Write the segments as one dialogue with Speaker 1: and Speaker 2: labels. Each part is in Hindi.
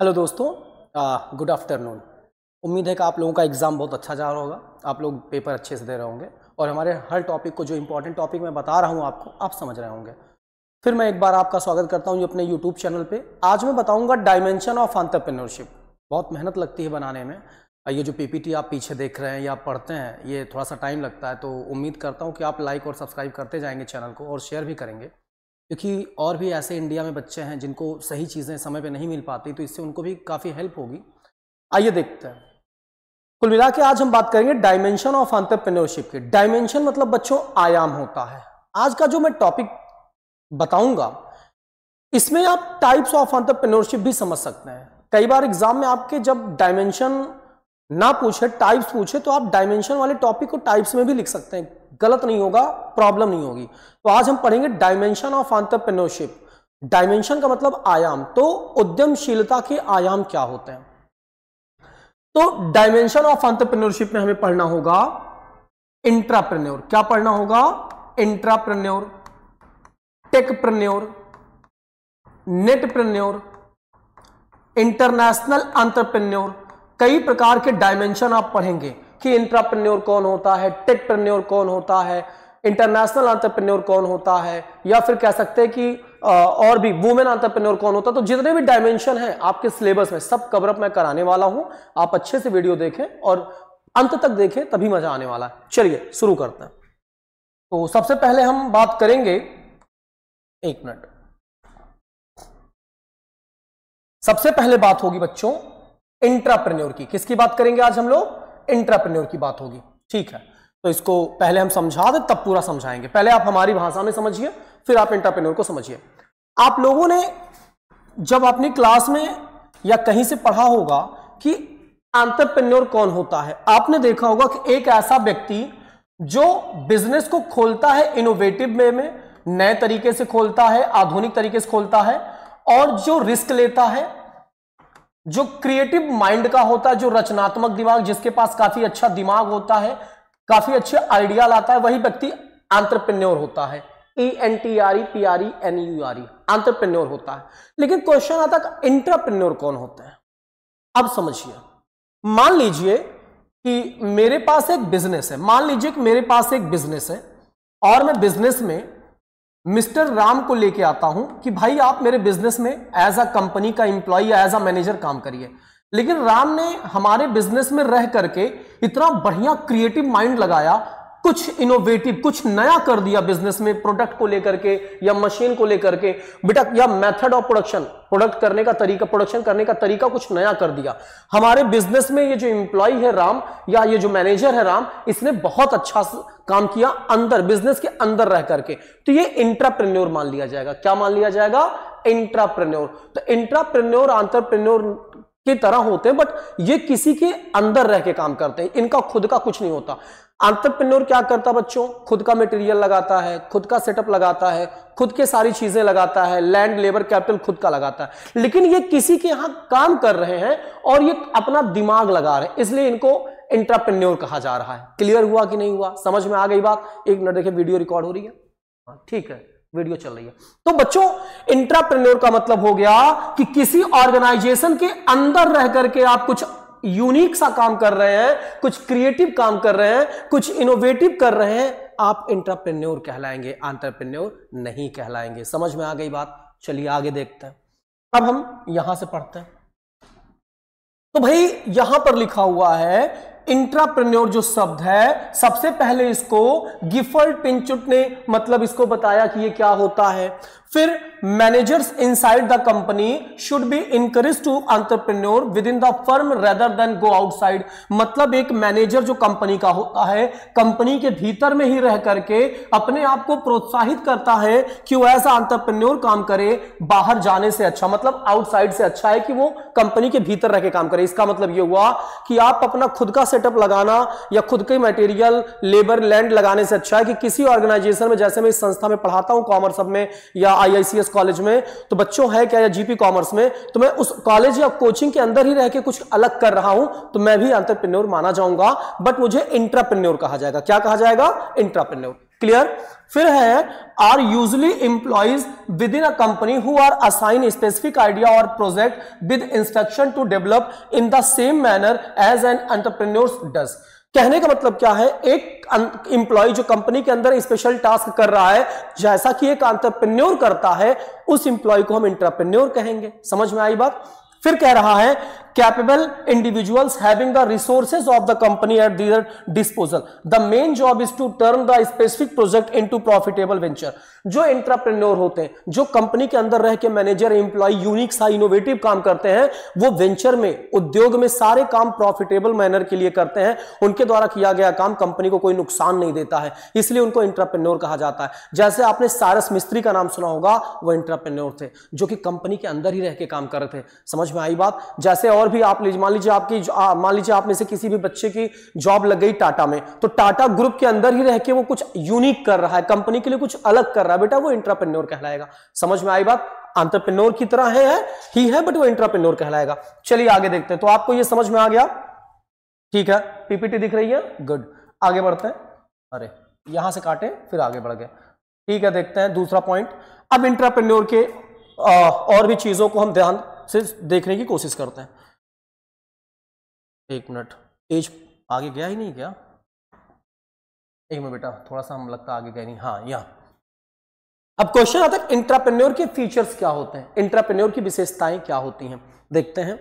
Speaker 1: हेलो दोस्तों गुड आफ्टरनून उम्मीद है कि आप लोगों का एग्ज़ाम बहुत अच्छा जा रहा होगा आप लोग पेपर अच्छे से दे रहे होंगे और हमारे हर टॉपिक को जो इंपॉर्टेंट टॉपिक मैं बता रहा हूँ आपको आप समझ रहे होंगे फिर मैं एक बार आपका स्वागत करता हूँ अपने यूट्यूब चैनल पे आज मैं बताऊँगा डायमेंशन ऑफ आंट्रप्रेनरशिप बहुत मेहनत लगती है बनाने में ये जो पी आप पीछे देख रहे हैं या पढ़ते हैं ये थोड़ा सा टाइम लगता है तो उम्मीद करता हूँ कि आप लाइक और सब्सक्राइब करते जाएंगे चैनल को और शेयर भी करेंगे क्योंकि और भी ऐसे इंडिया में बच्चे हैं जिनको सही चीज़ें समय पे नहीं मिल पाती तो इससे उनको भी काफ़ी हेल्प होगी आइए देखते हैं कुल मिला के आज हम बात करेंगे डायमेंशन ऑफ आंट्रप्रनोरशिप की डायमेंशन मतलब बच्चों आयाम होता है आज का जो मैं टॉपिक बताऊंगा इसमें आप टाइप्स ऑफ आंट्रप्रनोरशिप भी समझ सकते हैं कई बार एग्जाम में आपके जब डायमेंशन ना पूछे टाइप्स पूछे तो आप डायमेंशन वाले टॉपिक को टाइप्स में भी लिख सकते हैं गलत नहीं होगा प्रॉब्लम नहीं होगी तो आज हम पढ़ेंगे डायमेंशन ऑफ आंतरप्रेन्योरशिप डायमेंशन का मतलब आयाम तो उद्यमशीलता के आयाम क्या होते हैं तो डायमेंशन ऑफ आंतरप्रेन्योरशिप में हमें पढ़ना होगा इंट्राप्रेन्योर क्या पढ़ना होगा intrapreneur techpreneur netpreneur international entrepreneur कई प्रकार के डायमेंशन आप पढ़ेंगे कि इंट्राप्रन्योर कौन होता है टेकप्रन्योर कौन होता है इंटरनेशनल आंतरप्रन्योर कौन होता है या फिर कह सकते हैं कि और भी वुमेन आंतरप्रन्योर कौन होता है तो जितने भी डायमेंशन हैं आपके सिलेबस में सब कवरअप मैं कराने वाला हूं आप अच्छे से वीडियो देखें और अंत तक देखें तभी मजा आने वाला है चलिए शुरू करते हैं तो सबसे पहले हम बात करेंगे एक मिनट सबसे पहले बात होगी बच्चों इंट्राप्रन्योर की किसकी बात करेंगे आज हम लोग इंट्राप्रन्योर की बात होगी ठीक है तो इसको पहले हम समझा दें तब पूरा समझाएंगे पहले आप हमारी भाषा में समझिए फिर आप इंट्राप्रन्योर को समझिए आप लोगों ने जब अपनी क्लास में या कहीं से पढ़ा होगा कि एंटरप्रेन्योर कौन होता है आपने देखा होगा कि एक ऐसा व्यक्ति जो बिजनेस को खोलता है इनोवेटिव वे में नए तरीके से खोलता है आधुनिक तरीके से खोलता है और जो रिस्क लेता है जो क्रिएटिव माइंड का होता है जो रचनात्मक दिमाग जिसके पास काफी अच्छा दिमाग होता है काफी अच्छे आइडिया लाता है वही व्यक्ति आंतरप्रन्योर होता है E N T R E P R E N E U R entrepreneur होता है लेकिन क्वेश्चन आता है इंटरप्रन्योर कौन होता है अब समझिए मान लीजिए कि मेरे पास एक बिजनेस है मान लीजिए कि मेरे पास एक बिजनेस है और मैं बिजनेस में मिस्टर राम को लेके आता हूं कि भाई आप मेरे बिजनेस में एज अ कंपनी का इंप्लॉई एज अ मैनेजर काम करिए लेकिन राम ने हमारे बिजनेस में रह करके इतना बढ़िया क्रिएटिव माइंड लगाया कुछ इनोवेटिव कुछ नया कर दिया बिजनेस में प्रोडक्ट को लेकर के या मशीन को लेकर के बेटा या मेथड ऑफ प्रोडक्शन प्रोडक्ट करने का तरीका प्रोडक्शन करने का तरीका कुछ नया कर दिया हमारे बिजनेस में ये जो इंप्लॉय है राम या ये जो मैनेजर है राम इसने बहुत अच्छा काम किया अंदर बिजनेस के अंदर रह करके तो ये इंट्राप्रेन्योर मान लिया जाएगा क्या मान लिया जाएगा इंट्राप्रेन्योर तो इंट्राप्रेन्योर आंट्रप्रेन्योर की तरह होते हैं बट ये किसी के अंदर रह के काम करते हैं इनका खुद का कुछ नहीं होता अंतरप्रन्योर क्या करता बच्चों खुद का मटेरियल लगाता है खुद का सेटअप लगाता है खुद के सारी चीजें लगाता है लैंड लेबर कैपिटल खुद का लगाता है लेकिन ये किसी के यहां काम कर रहे हैं और ये अपना दिमाग लगा रहे हैं इसलिए इनको इंट्राप्रन्योर कहा जा रहा है क्लियर हुआ कि नहीं हुआ समझ में आ गई बात एक मिनट देखिए वीडियो रिकॉर्ड हो रही है हाँ, ठीक है वीडियो चल रही है तो बच्चों इंट्राप्रन्योर का मतलब हो गया कि किसी ऑर्गेनाइजेशन के अंदर रह करके आप कुछ यूनिक सा काम कर रहे हैं कुछ क्रिएटिव काम कर रहे हैं कुछ इनोवेटिव कर रहे हैं आप इंटरप्रेन्योर कहलाएंगे आंट्रप्रेन्योर नहीं कहलाएंगे समझ में आ गई बात चलिए आगे देखते हैं अब हम यहां से पढ़ते हैं तो भाई यहां पर लिखा हुआ है इंट्राप्रन्योर जो शब्द है सबसे पहले इसको गिफर्ड पिंचुट ने मतलब इसको बताया कि ये क्या होता है फिर managers inside the company should be encourage to entrepreneur within the firm rather than go outside मतलब एक मैनेजर जो कंपनी का होता है कंपनी के भीतर में ही रह करके अपने आप को प्रोत्साहित करता है कि वो ऐसा अंतरप्रेन्योर काम करे बाहर जाने से अच्छा मतलब आउटसाइड से अच्छा है कि वो कंपनी के भीतर रह के काम करे इसका मतलब ये हुआ कि आप अपना खुद का सेटअप लगाना या खुद के मटेरियल लेबर लैंड लगाने से अच्छा है कि किसी ऑर्गेनाइजेशन में जैसे मैं इस संस्था में पढ़ाता हूं कॉमर्स में या आईआईसीएस कॉलेज में तो बच्चों है क्या या जीपी कॉमर्स में तो मैं उस कॉलेज या कोचिंग के अंदर ही रहकर कुछ अलग कर रहा हूं तो मैं भी अंतरप्रन्योर माना जाऊंगा बट मुझे इंट्राप्रन्योर कहा जाएगा क्या कहा जाएगा इंट्राप्रन्योर क्लियर फिर है are usually employees within a company who are assign specific idea और project with instruction to develop in the same manner as an entrepreneurs does कहने का मतलब क्या है एक इंप्लॉय अं-, जो कंपनी के अंदर स्पेशल टास्क कर रहा है जैसा कि एक एंटरप्रेन्योर करता है उस इंप्लॉय को हम इंटरप्रेन्योर कहेंगे समझ में आई बात फिर कह रहा है capable capable having the resources of the company at their disposal the main job is to turn the specific project into profitable venture जो एंटरप्रेन्योर होते हैं जो कंपनी के अंदर रह के मैनेजर एम्प्लॉय यूनिक सा इनोवेटिव काम करते हैं वो वेंचर में उद्योग में सारे काम प्रॉफिटेबल मैनर के लिए करते हैं उनके द्वारा किया गया काम कंपनी को कोई नुकसान नहीं देता है इसलिए उनको इंटरप्रेन्योर कहा जाता है जैसे आपने सारस मिस्त्री का नाम सुना होगा वो इंटरप्रेन्योर थे जो कि कंपनी के अंदर ही रह के काम कर रहे थे समझ में आई बात जैसे और और भी आप लीजिए मान लीजिए आपकी मान लीजिए आप में से किसी भी बच्चे की जॉब लग गई टाटा में तो टाटा ग्रुप के अंदर ही रह के वो कुछ यूनिक कर रहा है कंपनी के लिए कुछ अलग कर रहा है बेटा वो इंटरप्रेन्योर कहलाएगा समझ में आई बात आंट्रप्रेन्योर की तरह है, है ही है बट वो इंटरप्रेन्योर कहलाएगा चलिए आगे देखते हैं तो आपको ये समझ में आ गया ठीक है पीपीटी दिख रही है गुड आगे बढ़ते हैं अरे यहां से काटे फिर आगे बढ़ गए ठीक है देखते हैं दूसरा पॉइंट अब इंटरप्रेन्योर के और भी चीजों को हम ध्यान से देखने की कोशिश करते हैं एक मिनट एज आगे गया ही नहीं क्या एक मिनट बेटा थोड़ा सा हम लगता आगे गए नहीं हाँ यहाँ अब क्वेश्चन आता है इंट्राप्रेन्योर के फीचर्स क्या होते हैं इंट्राप्रेन्योर की विशेषताएं क्या होती हैं देखते हैं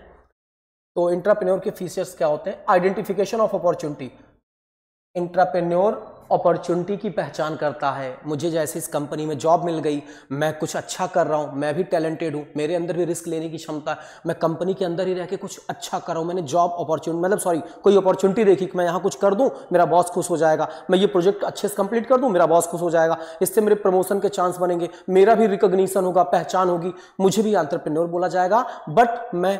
Speaker 1: तो इंट्राप्रेन्योर के फीचर्स क्या होते हैं identification of opportunity intrapreneur opportunity की पहचान करता है मुझे जैसे इस कंपनी में जॉब मिल गई मैं कुछ अच्छा कर रहा हूँ मैं भी टैलेंटेड हूँ मेरे अंदर भी रिस्क लेने की क्षमता है मैं कंपनी के अंदर ही रह के कुछ अच्छा कर रहा हूँ मैंने जॉब अपॉर्चुनिटी मतलब सॉरी कोई अपॉर्चुनिटी देखी कि मैं यहाँ कुछ कर दूँ मेरा बॉस खुश हो जाएगा मैं ये प्रोजेक्ट अच्छे से कंप्लीट कर दूँ मेरा बॉस खुश हो जाएगा इससे मेरे प्रमोशन के चांस बनेंगे मेरा भी रिकोगनीसन होगा पहचान होगी मुझे भी आंट्रप्रनोर बोला जाएगा बट मैं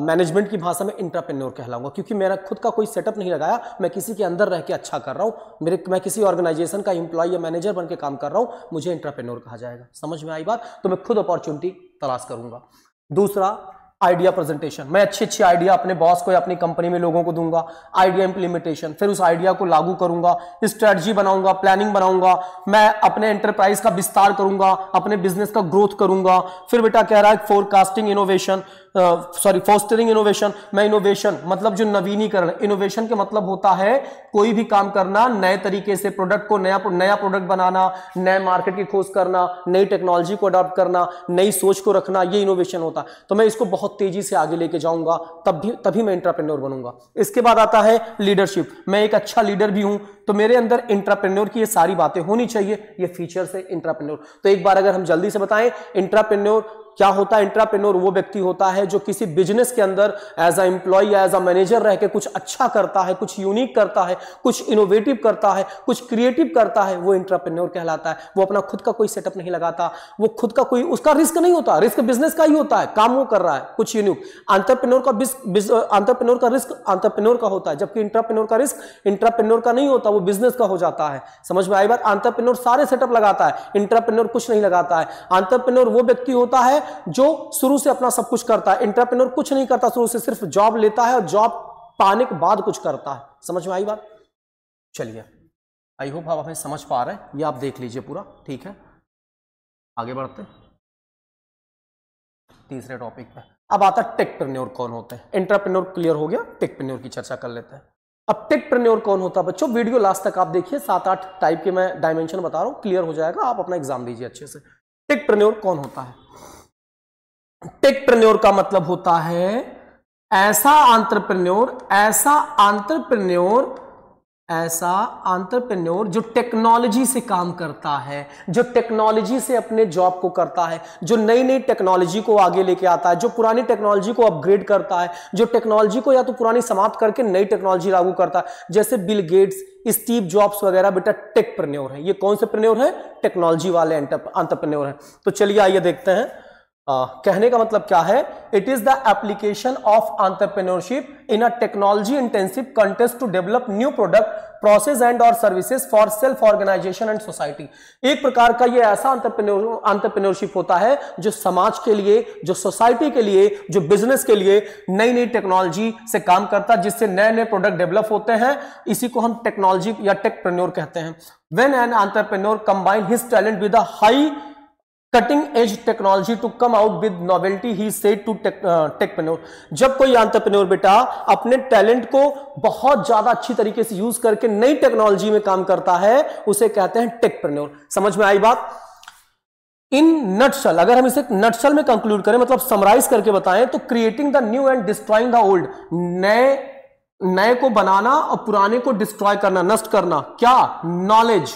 Speaker 1: मैनेजमेंट की भाषा में इंट्राप्रेन्योर कहलाऊंगा क्योंकि मेरा खुद का कोई सेटअप नहीं लगाया मैं किसी के अंदर रह के अच्छा कर रहा हूँ मेरे मैं किसी ऑर्गेनाइजेशन का इंप्लॉय या मैनेजर बन के काम कर रहा हूँ मुझे इंट्राप्रेन्योर कहा जाएगा समझ में आई बात तो मैं खुद अपॉर्चुनिटी तलाश करूंगा दूसरा आइडिया प्रेजेंटेशन मैं अच्छी अच्छी आइडिया अपने बॉस को या अपनी कंपनी में लोगों को दूंगा आइडिया इंप्लीमेंटेशन फिर उस आइडिया को लागू करूंगा स्ट्रेटजी बनाऊंगा प्लानिंग बनाऊंगा मैं अपने एंटरप्राइज का विस्तार करूंगा अपने बिजनेस का ग्रोथ करूंगा फिर बेटा कह रहा है forecasting innovation sorry fostering innovation मैं इनोवेशन मतलब जो नवीनीकरण इनोवेशन के मतलब होता है कोई भी काम करना नए तरीके से प्रोडक्ट को नया नया प्रोडक्ट बनाना नए मार्केट की खोज करना नई टेक्नोलॉजी को अडॉप्ट करना नई सोच को रखना ये इनोवेशन होता है तो मैं इसको बहुत तेजी से आगे लेके जाऊंगा तब भी तभी मैं इंटरप्रेन्योर बनूंगा इसके बाद आता है लीडरशिप मैं एक अच्छा लीडर भी हूं तो मेरे अंदर इंटरप्रेन्योर की ये सारी बातें होनी चाहिए ये फीचर है इंटरप्रेन्योर तो एक बार अगर हम जल्दी से बताएं इंटरप्रेन्योर क्या होता है इंटरप्रेन्योर वो व्यक्ति होता है जो किसी बिजनेस के अंदर एज अ एम्प्लॉय या एज अ मैनेजर रह के कुछ अच्छा करता है कुछ यूनिक करता है कुछ इनोवेटिव करता है कुछ क्रिएटिव करता है वो इंटरप्रेन्योर कहलाता है वो अपना खुद का कोई सेटअप नहीं लगाता वो खुद का कोई उसका रिस्क नहीं होता रिस्क बिजनेस का ही होता है काम वो कर रहा है कुछ यूनिक आंट्रप्रेनोर का आंट्रप्रेनोर का रिस्क आंट्रप्रेनोर का होता है जबकि इंट्राप्रेन्योर का रिस्क इंटरप्रेनोर का नहीं होता वो बिजनेस का हो जाता है समझ में आई बात आंट्रप्रनोर सारे सेटअप लगाता है इंटरप्रेनोर कुछ नहीं लगाता है आंट्रप्रेनोर वो व्यक्ति होता है जो शुरू से अपना सब कुछ करता है इंटरप्रेन्योर कुछ नहीं करता शुरू से सिर्फ जॉब लेता है और जॉब पाने के बाद कुछ करता है समझ में आई बात चलिए आई होप आप हमें समझ पा रहे हैं ये आप देख लीजिए पूरा ठीक है आगे बढ़ते तीसरे टॉपिक पर अब आता है टेकप्रेन्योर कौन होते हैं इंटरप्रेन्योर क्लियर हो गया टेकप्रेन्योर की चर्चा कर लेते हैं अब टेकप्रेन्योर कौन होता है बच्चों वीडियो लास्ट तक आप देखिए सात आठ टाइप के मैं डायमेंशन बता रहा हूं क्लियर हो जाएगा आप अपना एग्जाम दीजिए अच्छे से टेकप्रेन्योर कौन होता है टेकप्रन्योर का मतलब होता है ऐसा आंतरप्रन्योर ऐसा आंतरप्रन्योर ऐसा आंतरप्रन्योर जो टेक्नोलॉजी से काम करता है जो टेक्नोलॉजी से अपने जॉब को करता है जो नई नई टेक्नोलॉजी को आगे लेके आता है जो पुरानी टेक्नोलॉजी को अपग्रेड करता है जो टेक्नोलॉजी को या तो पुरानी समाप्त करके नई टेक्नोलॉजी लागू करता है जैसे बिल गेट्स स्टीव जॉब्स वगैरह बेटा टेक प्रन्योर है ये कौन से प्रन्योर है टेक्नोलॉजी वाले आंतरप्रन्योर है तो चलिए आइए देखते हैं कहने का मतलब क्या है it is the application of entrepreneurship in a technology intensive contest to develop new product process and और services for self organisation and society एक प्रकार का ये ऐसा आंट्रप्रेन्योरशिप होता है जो समाज के लिए जो सोसाइटी के लिए जो बिजनेस के लिए नई नई टेक्नोलॉजी से काम करता है जिससे नए नए प्रोडक्ट डेवलप होते हैं इसी को हम टेक्नोलॉजी या टेक्प्रेन्योर कहते हैं when an entrepreneur combine his talent with high cutting edge technology to come out with novelty he say to टेक्पनोर जब कोई आंतरप्रनोर बेटा अपने टैलेंट को बहुत ज्यादा अच्छी तरीके से यूज करके नई टेक्नोलॉजी में काम करता है उसे कहते हैं टेकप्रनोर समझ में आई बात इन नटसल अगर हम इसे नटसल में कंक्लूड करें मतलब समराइज करके बताएं तो creating the new and destroying the old नए नए को बनाना और पुराने को डिस्ट्रॉय करना नष्ट करना क्या knowledge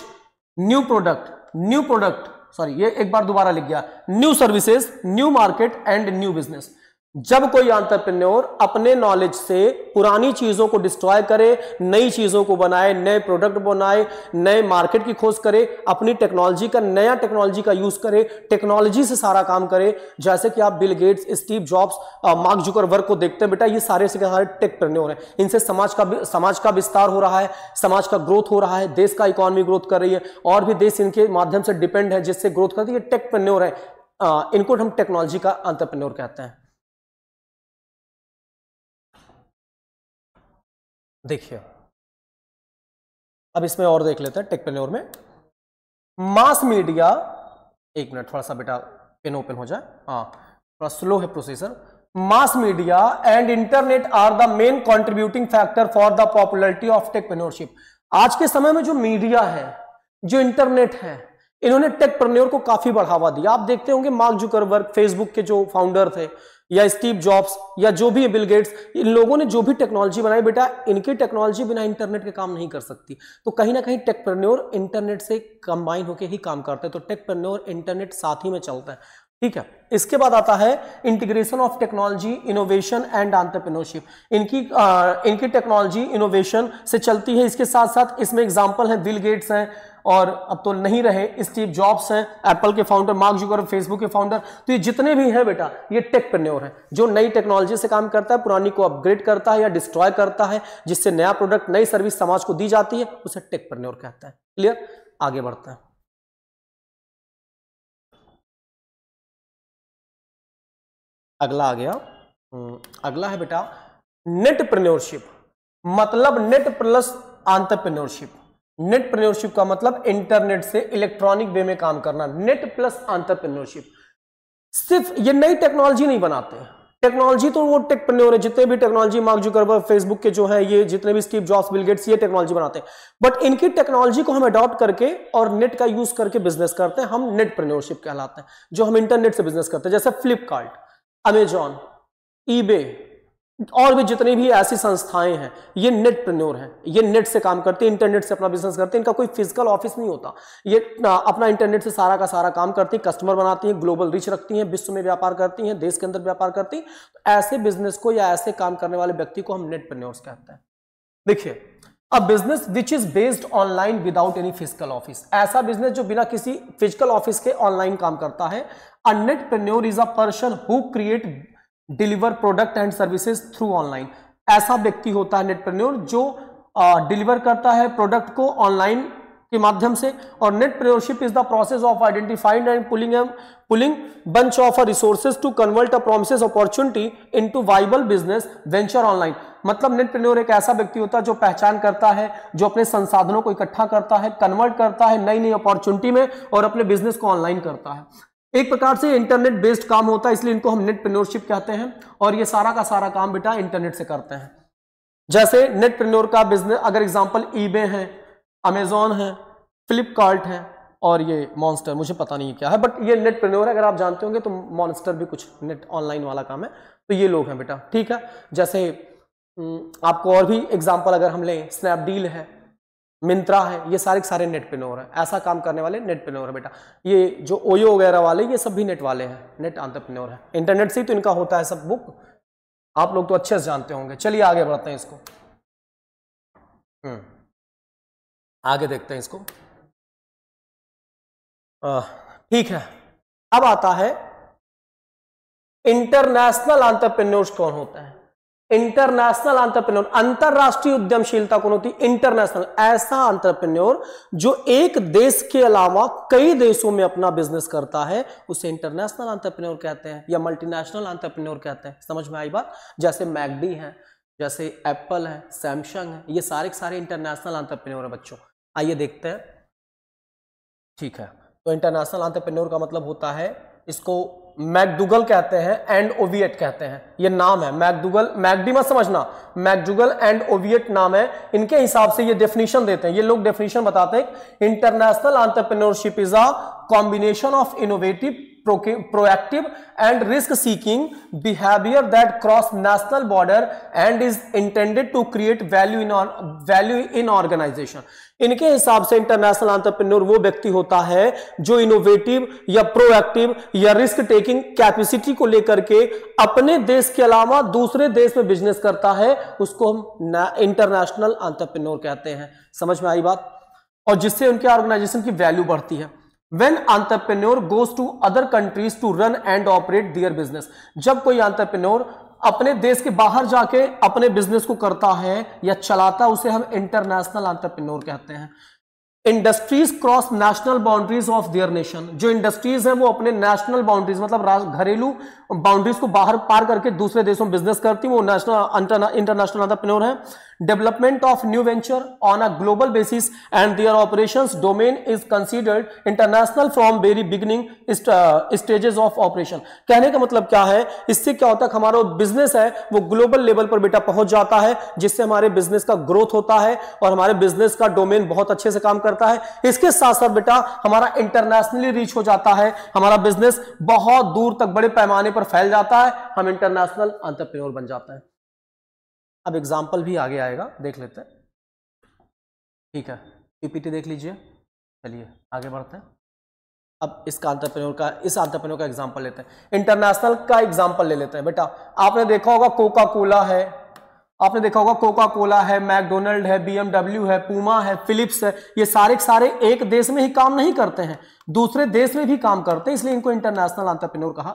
Speaker 1: new product new product sorry ये एक बार दोबारा लिख गया new services new market and new business जब कोई आंतरप्रेन्योर अपने नॉलेज से पुरानी चीजों को डिस्ट्रॉय करे नई चीजों को बनाए नए प्रोडक्ट बनाए नए मार्केट की खोज करे अपनी टेक्नोलॉजी का नया टेक्नोलॉजी का यूज करे टेक्नोलॉजी से सारा काम करे जैसे कि आप Bill Gates Steve Jobs Mark Zuckerberg को देखते हैं बेटा ये सारे से हमारे टेकप्रेन्योर हैं इनसे समाज का समाज का विस्तार हो रहा है समाज का ग्रोथ हो रहा है देश का इकोनॉमी ग्रोथ कर रही है और भी देश इनके माध्यम से डिपेंड है जिससे ग्रोथ करती है टेकप्रेन्योर है इनको हम टेक्नोलॉजी का अंतरप्रन्योर कहते हैं देखिए अब इसमें और देख लेते हैं टेक्टोन्योर में मास मीडिया एक मिनट थोड़ा सा बेटा पेन ओपन हो जाए हाँ थोड़ा स्लो है processor mass media and internet are the main contributing factor for the popularity of technopreneurship आज के समय में जो मीडिया है जो इंटरनेट है इन्होंने टेक प्रन्योर को काफी बढ़ावा दिया आप देखते होंगे मार्क जुकरबर्ग फेसबुक के जो फाउंडर थे या स्टीव जॉब्स या जो भी बिल गेट्स इन लोगों ने जो भी टेक्नोलॉजी बनाई बेटा इनकी टेक्नोलॉजी बिना इंटरनेट के काम नहीं कर सकती तो कहीं ना कहीं टेकप्रन्योर इंटरनेट से कंबाइन होकर ही काम करते हैं तो प्रन्योर इंटरनेट साथ ही में चलता है ठीक है इसके बाद आता है integration of technology innovation and entrepreneurship इनकी आ, इनकी टेक्नोलॉजी इनोवेशन से चलती है इसके साथ साथ इसमें एग्जाम्पल हैं बिल गेट्स हैं और अब तो नहीं रहे स्टीव जॉब्स हैं एप्पल के फाउंडर मार्क जुगर फेसबुक के फाउंडर तो ये जितने भी हैं बेटा ये टेकप्रेन्योर हैं जो नई टेक्नोलॉजी से काम करता है पुरानी को अपग्रेड करता है या डिस्ट्रॉय करता है जिससे नया प्रोडक्ट नई सर्विस समाज को दी जाती है उसे टेक टेकप्रेन्योर कहता है क्लियर आगे बढ़ता है अगला आ गया हम्म, अगला है बेटा नेट प्रन्योरशिप मतलब नेट प्लस आंतरप्रन्योरशिप नेटप्रन्योरशिप का मतलब इंटरनेट से इलेक्ट्रॉनिक वे में काम करना नेट प्लस आंटरप्रनोरशिप सिर्फ ये नई टेक्नोलॉजी नहीं बनाते टेक्नोलॉजी तो वो टेक्प्रन्योर है जितने भी टेक्नोलॉजी मार्क जुकरबर्ग फेसबुक के जो है ये जितने भी स्टीव जॉब्स बिल गेट्स ये टेक्नोलॉजी बनाते हैं बट इनकी टेक्नोलॉजी को हम अडॉप्ट करके और नेट का यूज करके बिजनेस करते हैं हम नेट प्रन्योरशिप कहलाते हैं जो हम इंटरनेट से बिजनेस करते हैं जैसे फ्लिपकार्ट अमेजॉन ई और भी जितनी भी ऐसी संस्थाएं हैं ये नेट प्रेन्योर हैं ये नेट से काम करते हैं इंटरनेट से अपना बिजनेस करते हैं इनका कोई फिजिकल ऑफिस नहीं होता ये अपना इंटरनेट से सारा का सारा काम करती हैं कस्टमर बनाती हैं ग्लोबल रीच रखती हैं विश्व में व्यापार करती हैं देश के अंदर व्यापार करती तो ऐसे बिजनेस को या ऐसे काम करने वाले व्यक्ति को हम नेट प्रेन्योर्स कहते हैं देखिए a business which is based online without any physical office ऐसा बिजनेस जो बिना किसी फिजिकल ऑफिस के ऑनलाइन काम करता है a netpreneur is a person who create deliver product and services through online ऐसा व्यक्ति होता है नेटप्रन्योर जो डिलीवर करता है प्रोडक्ट को ऑनलाइन के माध्यम से और netpreneurship is the process of identified and pulling um pulling bunch of resources to convert a promise opportunity into viable business venture online मतलब नेट नेटप्रेन्योर एक ऐसा व्यक्ति होता है जो पहचान करता है जो अपने संसाधनों को इकट्ठा करता है कन्वर्ट करता है नई नई अपॉर्चुनिटी में और अपने बिजनेस को ऑनलाइन करता है एक प्रकार से इंटरनेट बेस्ड काम होता है इसलिए इनको हम नेटप्रेन्योरशिप कहते हैं और ये सारा का सारा काम बेटा इंटरनेट से करते हैं जैसे नेटप्रेन्योर का बिजनेस अगर एग्जाम्पल ईबे है अमेजोन है फ्लिपकार्ट है और ये मॉन्स्टर मुझे पता नहीं क्या है बट ये नेट नेटप्रेन्योर है अगर आप जानते होंगे तो मॉन्स्टर भी कुछ नेट ऑनलाइन वाला काम है तो ये लोग हैं बेटा ठीक है जैसे हम्म, आपको और भी एग्जाम्पल अगर हम लें स्नैपडील है मिंत्रा है ये सारे सारे नेट पिनोर हैं ऐसा काम करने वाले नेट पिनोर है बेटा ये जो ओयो वगैरह वाले ये सब भी नेट वाले हैं नेट आंतरपिनोर है इंटरनेट से ही तो इनका होता है सब बुक आप लोग तो अच्छे से जानते होंगे चलिए आगे बढ़ते हैं इसको हम्म। आगे देखते हैं इसको ठीक है अब आता है इंटरनेशनल आंतरप्रेन्योर्स कौन होता है इंटरनेशनल अंतरप्रेन्योर अंतरराष्ट्रीय उद्यमशीलता कौन होती इंटरनेशनल ऐसा अंतरप्रेन्योर जो एक देश के अलावा कई देशों में अपना बिजनेस करता है उसे इंटरनेशनल अंतरप्रेन्योर कहते हैं या मल्टीनेशनल अंतरप्रेन्योर कहते हैं समझ में आई बात जैसे मैगडी है जैसे एप्पल है सैमसंग है ये सारे सारे इंटरनेशनल अंतरप्रेन्योर है बच्चों आइए देखते हैं ठीक है तो इंटरनेशनल अंतरप्रन्योर का मतलब होता है इसको मैकडुगल कहते हैं एंड ओवियट कहते हैं ये नाम है मैकडुगल मैकडी मत समझना मैकडुगल एंड ओवियट नाम है इनके हिसाब से ये डेफिनेशन देते हैं ये लोग डेफिनेशन बताते हैं international entrepreneurship is a combination of innovative proactive and risk seeking behaviour that cross national border and is intended to create value in value in organisation इनके हिसाब से इंटरनेशनल आंट्रप्रनोर वो व्यक्ति होता है जो इनोवेटिव या प्रोएक्टिव या रिस्क टेकिंग कैपेसिटी को लेकर के अपने देश के अलावा दूसरे देश में बिजनेस करता है उसको हम इंटरनेशनल आंट्रप्रनोर कहते हैं समझ में आई बात और जिससे उनके ऑर्गेनाइजेशन की वैल्यू बढ़ती है when entrepreneur goes to other countries to run and operate their business जब कोई अंतरप्रेन्योर अपने देश के बाहर जाके अपने बिजनेस को करता है या चलाता उसे हम इंटरनेशनल अंतरप्रेन्योर कहते हैं industries cross national boundaries of their nation जो इंडस्ट्रीज है वो अपने नेशनल बाउंड्रीज मतलब घरेलू बाउंड्रीज को बाहर पार करके दूसरे देशों में बिजनेस करती वो नेशनल इंटरनेशनल अंतरप्रेन्योर है development of new venture on a global basis and their operation domain is considered international from very beginning stages of operation कहने का मतलब क्या है इससे क्या होता है हमारा बिजनेस है वो ग्लोबल लेवल पर बेटा पहुंच जाता है जिससे हमारे बिजनेस का ग्रोथ होता है और हमारे बिजनेस का डोमेन बहुत अच्छे से काम करता है इसके साथ साथ बेटा हमारा इंटरनेशनली रीच हो जाता है हमारा बिजनेस बहुत दूर तक बड़े पैमाने पर फैल जाता है हम इंटरनेशनल अंतरप्रेन्योर बन जाते हैं अब एग्जाम्पल भी आगे आएगा देख लेते हैं ठीक है पीपीटी देख लीजिए चलिए आगे बढ़ते हैं अब इसका आंतरप्रनोर का इस आंतरप्रनोर का एग्जाम्पल लेते हैं इंटरनेशनल का एग्जाम्पल ले लेते हैं बेटा आपने देखा होगा कोका कोला है आपने देखा होगा कोका कोला है मैकडोनल्ड है बीएमडब्ल्यू है पूमा है फिलिप्स है ये सारे सारे एक देश में ही काम नहीं करते हैं दूसरे देश में भी काम करते हैं इसलिए इनको इंटरनेशनल आंतरप्रनोर कहा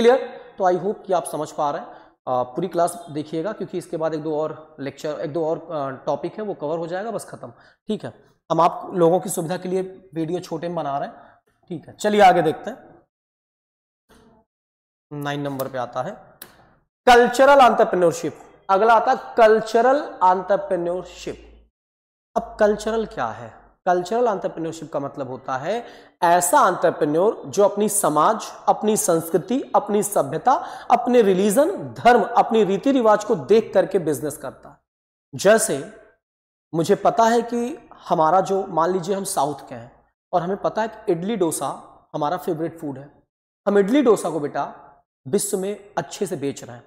Speaker 1: क्लियर तो आई होप कि आप समझ पा रहे हैं पूरी क्लास देखिएगा क्योंकि इसके बाद एक दो और लेक्चर एक दो और टॉपिक है वो कवर हो जाएगा बस खत्म ठीक है हम आप लोगों की सुविधा के लिए वीडियो छोटे में बना रहे हैं ठीक है चलिए आगे देखते हैं नाइन नंबर पे आता है कल्चरल आंटरप्रेन्योरशिप अगला आता है कल्चरल आंटरप्रेन्योरशिप अब कल्चरल क्या है कल्चरल आंट्रप्रन्योरशिप का मतलब होता है ऐसा आंट्रप्रन्योर जो अपनी समाज अपनी संस्कृति अपनी सभ्यता अपने रिलीजन धर्म अपनी रीति रिवाज को देख करके बिजनेस करता है जैसे मुझे पता है कि हमारा जो मान लीजिए हम साउथ के हैं और हमें पता है कि इडली डोसा हमारा फेवरेट फूड है हम इडली डोसा को बेटा विश्व में अच्छे से बेच रहे हैं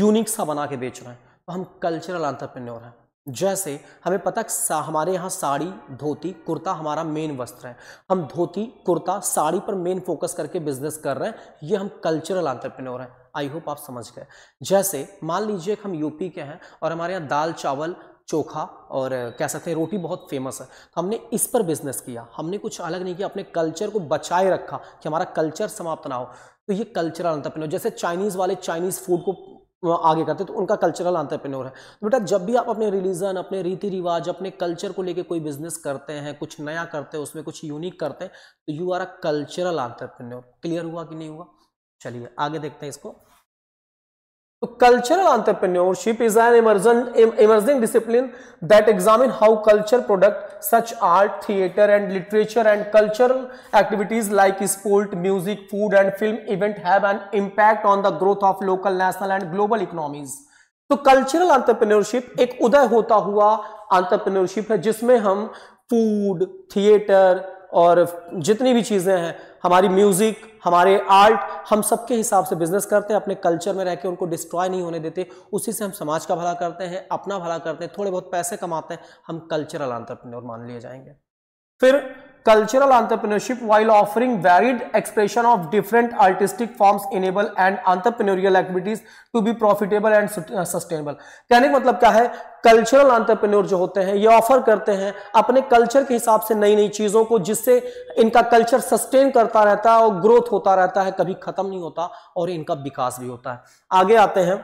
Speaker 1: यूनिक सा बना के बेच रहे हैं तो हम कल्चरल एंटरप्रेन्योर हैं जैसे हमें पता सा, हमारे यहाँ साड़ी धोती कुर्ता हमारा मेन वस्त्र है हम धोती कुर्ता साड़ी पर मेन फोकस करके बिजनेस कर रहे हैं ये हम कल्चरल आंट्रप्रनोर हैं आई होप आप समझ गए जैसे मान लीजिए कि हम यूपी के हैं और हमारे यहाँ दाल चावल चोखा और कह सकते हैं रोटी बहुत फेमस है तो हमने इस पर बिजनेस किया हमने कुछ अलग नहीं किया अपने कल्चर को बचाए रखा कि हमारा कल्चर समाप्त ना हो तो ये कल्चरल अंतरप्रनोर जैसे चाइनीज़ वाले चाइनीज़ फूड को आगे करते तो उनका कल्चरल आंतरप्रेन्योर है तो बेटा जब भी आप अपने रिलीजन अपने रीति रिवाज अपने कल्चर को लेके कोई बिजनेस करते हैं कुछ नया करते हैं उसमें कुछ यूनिक करते हैं तो you are a cultural entrepreneur clear हुआ कि नहीं हुआ चलिए आगे देखते हैं इसको cultural entrepreneurship is an emergent emerging discipline that examine how culture product such art theatre and literature and cultural activities like sport music food and film event have an impact on the growth of local national and global economies तो कल्चरल एंटरप्रेन्योरशिप तो एक उदय होता हुआ एंटरप्रेन्योरशिप है जिसमें हम फूड थिएटर और जितनी भी चीज़ें हैं हमारी म्यूज़िक हमारे आर्ट हम सबके हिसाब से बिजनेस करते हैं अपने कल्चर में रह के उनको डिस्ट्रॉय नहीं होने देते उसी से हम समाज का भला करते हैं अपना भला करते हैं थोड़े बहुत पैसे कमाते हैं हम कल्चरल आंतरप्रनोर मान लिए जाएंगे फिर cultural entrepreneurship while offering varied expression of different artistic forms enable and entrepreneurial activities to be profitable and sustainable कहने का मतलब क्या है कल्चरल entrepreneur जो होते हैं ये ऑफर करते हैं अपने कल्चर के हिसाब से नई नई चीज़ों को जिससे इनका कल्चर सस्टेन करता रहता है और ग्रोथ होता रहता है कभी खत्म नहीं होता और इनका विकास भी होता है आगे आते हैं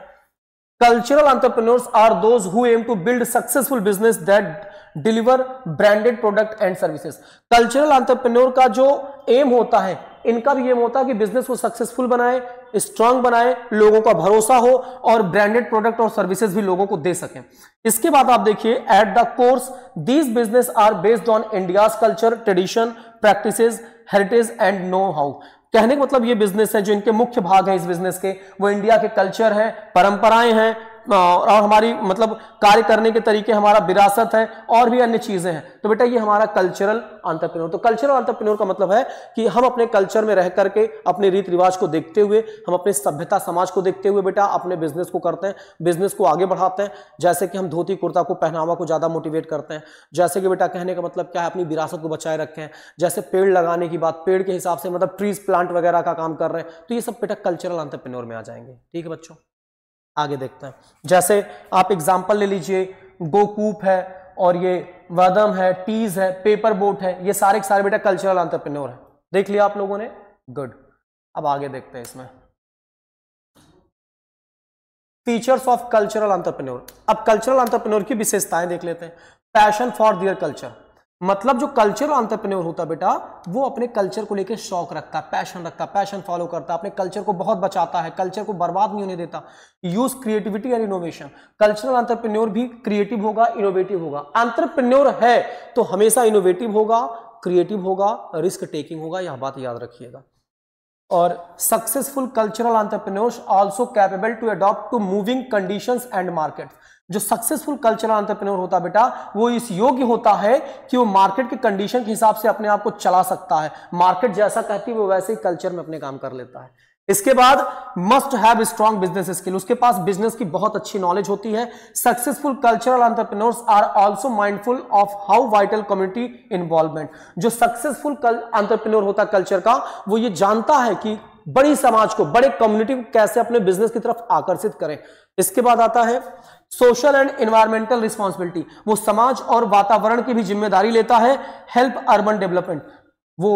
Speaker 1: cultural entrepreneurs are those who aim to build successful business that deliver branded product and services cultural entrepreneur का जो एम होता है इनका भी एम होता है कि बिजनेस को सक्सेसफुल बनाए स्ट्रांग बनाए लोगों का भरोसा हो और ब्रांडेड प्रोडक्ट और सर्विसेज भी लोगों को दे सके इसके बाद आप देखिए at the course these business are based on India's culture tradition practice heritage and know how कहने का मतलब ये बिजनेस है जो इनके मुख्य भाग है इस बिजनेस के वो इंडिया के कल्चर हैं परंपराएं हैं और हमारी मतलब कार्य करने के तरीके हमारा विरासत है और भी अन्य चीज़ें हैं तो बेटा ये हमारा कल्चरल आंतरप्रेन्योर तो कल्चरल आंतरप्रेन्योर का मतलब है कि हम अपने कल्चर में रह करके अपने रीति रिवाज को देखते हुए हम अपने सभ्यता समाज को देखते हुए बेटा अपने बिजनेस को करते हैं बिजनेस को आगे बढ़ाते हैं जैसे कि हम धोती कुर्ता को पहनावा को ज़्यादा मोटिवेट करते हैं जैसे कि बेटा कहने का मतलब क्या है अपनी विरासत को बचाए रखें जैसे पेड़ लगाने की बात पेड़ के हिसाब से मतलब ट्रीज प्लांट वगैरह का काम कर रहे हैं तो ये सब बेटा कल्चरल आंतरप्रेन्योर में आ जाएंगे ठीक है बच्चों आगे देखते हैं जैसे आप एग्जाम्पल ले लीजिए गोकूप है और ये वदम है टीज है पेपर बोट है ये सारे के सारे बेटा कल्चरल आंट्रप्रनोर है देख लिया आप लोगों ने गुड अब आगे देखते हैं इसमें फीचर्स ऑफ कल्चरल आंट्रप्रनोर अब कल्चरल आंट्रप्रनोर की विशेषताएं देख लेते हैं पैशन फॉर दियर कल्चर मतलब जो कल्चरल ऑन्टरप्रेन्योर होता बेटा वो अपने कल्चर को लेकर शौक रखता है पैशन रखता है पैशन फॉलो करता है अपने कल्चर को बहुत बचाता है कल्चर को बर्बाद नहीं होने देता use creativity and innovation cultural entrepreneur भी क्रिएटिव होगा इनोवेटिव होगा ऑन्टरप्रेन्योर है तो हमेशा इनोवेटिव होगा क्रिएटिव होगा रिस्क टेकिंग होगा यह बात याद रखिएगा और successful cultural entrepreneurs also capable to adopt to moving conditions and markets जो सक्सेसफुल कल्चरल अंतरप्रेन्योर होता है बेटा वो इस योग्य होता है कि वो मार्केट के कंडीशन के हिसाब से अपने आप को चला सकता है मार्केट जैसा कहती है वो वैसे ही कल्चर में अपने काम कर लेता है इसके बाद must have strong business skill उसके पास बिजनेस की बहुत अच्छी नॉलेज होती है successful cultural entrepreneurs are also mindful of how vital community involvement जो सक्सेसफुल अंतरप्रेन्योर होता है कल्चर का वो ये जानता है कि बड़ी समाज को बड़े कम्युनिटी को कैसे अपने बिजनेस की तरफ आकर्षित करें इसके बाद आता है सोशल एंड इन्वायरमेंटल रिस्पॉन्सिबिलिटी वो समाज और वातावरण की भी जिम्मेदारी लेता है हेल्प अर्बन डेवलपमेंट वो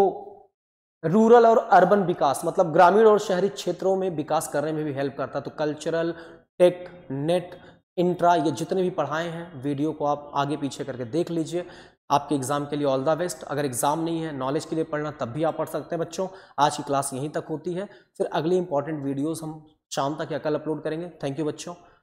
Speaker 1: रूरल और अर्बन विकास मतलब ग्रामीण और शहरी क्षेत्रों में विकास करने में भी हेल्प करता है तो कल्चरल टेक नेट इंट्रा ये जितने भी पढ़ाए हैं वीडियो को आप आगे पीछे करके देख लीजिए आपके एग्ज़ाम के लिए ऑल द बेस्ट अगर एग्ज़ाम नहीं है नॉलेज के लिए पढ़ना तब भी आप पढ़ सकते हैं बच्चों आज की क्लास यहीं तक होती है फिर अगली इंपॉर्टेंट वीडियोज़ हम शाम तक या कल अपलोड करेंगे थैंक यू बच्चों